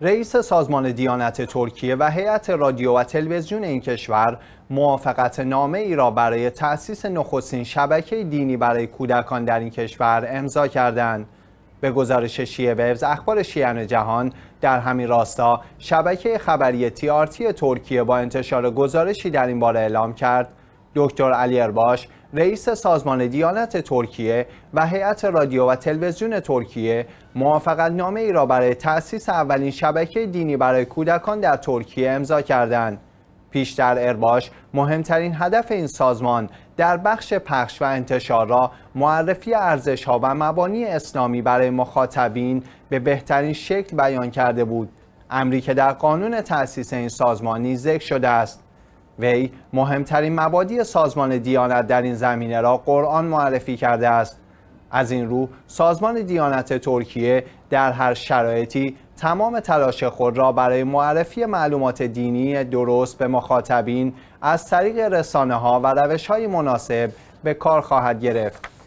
رئیس سازمان دیانت ترکیه و هیئت رادیو و تلویزیون این کشور موافقت نامه ای را برای تأسیس نخستین شبکه دینی برای کودکان در این کشور امضا کردند. به گزارش شیعه ویوز اخبار شیعن جهان در همین راستا شبکه خبری تیارتی ترکیه با انتشار گزارشی در این باره اعلام کرد دکتر علی ارباش رئیس سازمان دیانت ترکیه و هیئت رادیو و تلویزیون ترکیه موافقت نامه ای را برای تأسیس اولین شبکه دینی برای کودکان در ترکیه امضا کردند. پیشتر ارباش مهمترین هدف این سازمان در بخش پخش و انتشار را معرفی ارزش ها و مبانی اسلامی برای مخاطبین به بهترین شکل بیان کرده بود امری در قانون تأسیس این سازمان نیز ذکر شده است وی مهمترین مبادی سازمان دیانت در این زمینه را قرآن معرفی کرده است از این رو سازمان دیانت ترکیه در هر شرایطی تمام تلاش خود را برای معرفی معلومات دینی درست به مخاطبین از طریق رسانه ها و روش های مناسب به کار خواهد گرفت.